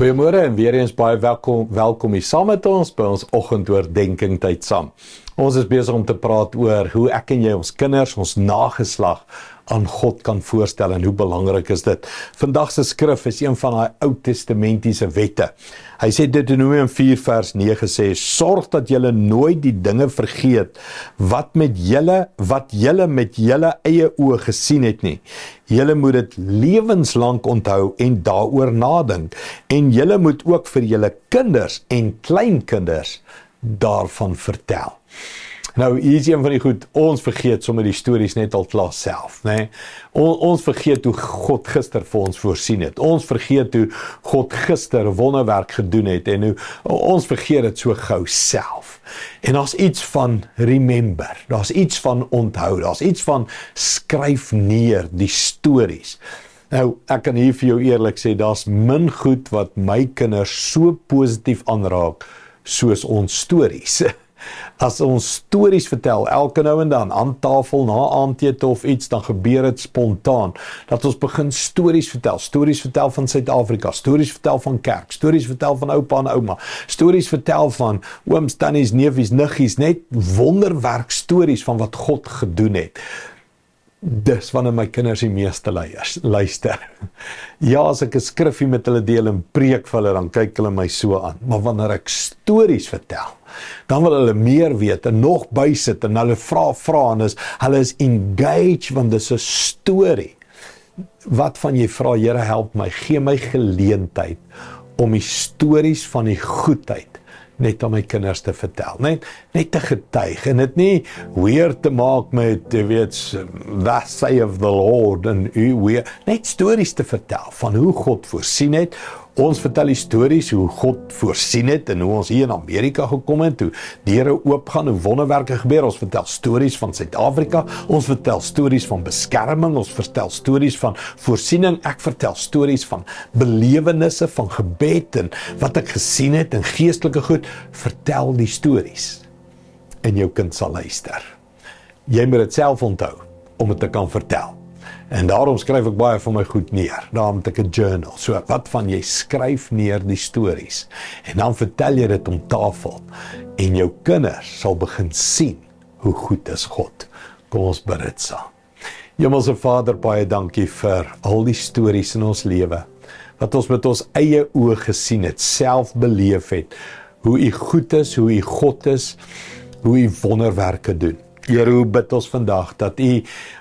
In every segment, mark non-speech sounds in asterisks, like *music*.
Goeiemôre en weer eens baie welkom welkom hier saam met ons by ons oggendoordenking tyd saam. Ons is besig om te praat oor hoe ek en jy ons kinders, ons nageslag aan God kan voorstel en hoe belangrik is dit. Vandag se skrif is een van daai Ou Testamentiese wette. Hy sê Deuteronomium 4 vers 9 sê: "Sorg dat julle nooit die dinge vergeet wat met julle wat julle met julle eie oë gesien het nie. Julle moet dit lewenslank onthou en daaroor nadink en julle moet ook vir julle kinders en kleinkinders daarvan vertel." Nou hier is een van die goed ons vergeet sommer die stories net al klaar self, né? Nee? On, ons vergeet hoe God gister vir ons voorsien het. Ons vergeet hoe God gister wonderwerk gedoen het en hoe ons vergeet dit so gou self. En daar's iets van remember. Daar's iets van onthou. Daar's iets van skryf neer die stories. Nou, ek kan hier vir jou eerlik sê, daar's min goed wat my kinders so positief aanraak soos ons stories. *laughs* as ons stories vertel elke nou en dan aan tafel na aandete of iets dan gebeur dit spontaan dat ons begin stories vertel stories vertel van Suid-Afrika stories vertel van kerk stories vertel van oupa en ouma stories vertel van ooms tannies neefies niggies net wonderwerk stories van wat God gedoen het dis wanneer my kinders die meeste leiers luister. *laughs* Ja, as ek 'n skriffie met hulle deel en preek vir hulle, dan kyk hulle my so aan. Maar wanneer ek stories vertel, dan wil hulle meer weet en nog bysit en hulle vra vra en is hulle is engaged want dit is 'n storie. Wat van jy vra Here help my, gee my geleentheid om die stories van die goedheid net om my kinders te vertel, net net te getuig en dit nie weer te maak met jy weet that say of the Lord en u weer net stories te vertel van hoe God voorsien het Ons vertel stories hoe God voorsien het en hoe ons hier in Amerika gekom het, hoe deure oopgaan en wonderwerke gebeur. Ons vertel stories van Suid-Afrika, ons vertel stories van beskerming, ons vertel stories van voorsiening. Ek vertel stories van belewennisse van gebed en wat ek gesien het en geestelike goed. Vertel die stories en jou kind sal luister. Jy moet dit self onthou om dit te kan vertel. En daarom skryf ek baie van my goed neer. Daarom het ek 'n journal. So wat van jy skryf neer die stories en dan vertel jy dit om tafel en jou kinders sal begin sien hoe goed is God. Kom ons bid dit saam. Hemelse Vader, baie dankie vir al die stories in ons lewe wat ons met ons eie oë gesien het, self beleef het hoe u goed is, hoe u God is, hoe u wonderwerke doen. Here, hoe bid ons vandag dat U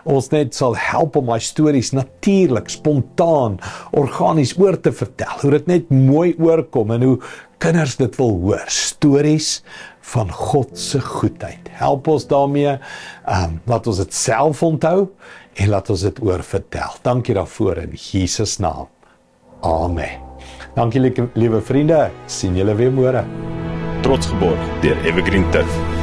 ons net sal help om daai stories natuurlik, spontaan, organies oor te vertel. Hoe dit net mooi oorkom en hoe kinders dit wil hoor. Stories van God se goedheid. Help ons daarmee. Ehm um, laat ons dit self onthou en laat ons dit oor vertel. Dankie daarvoor in Jesus naam. Amen. Dankie liewe vriende. Sien julle weer môre. Trotsgeborg deur Evergreen Tech.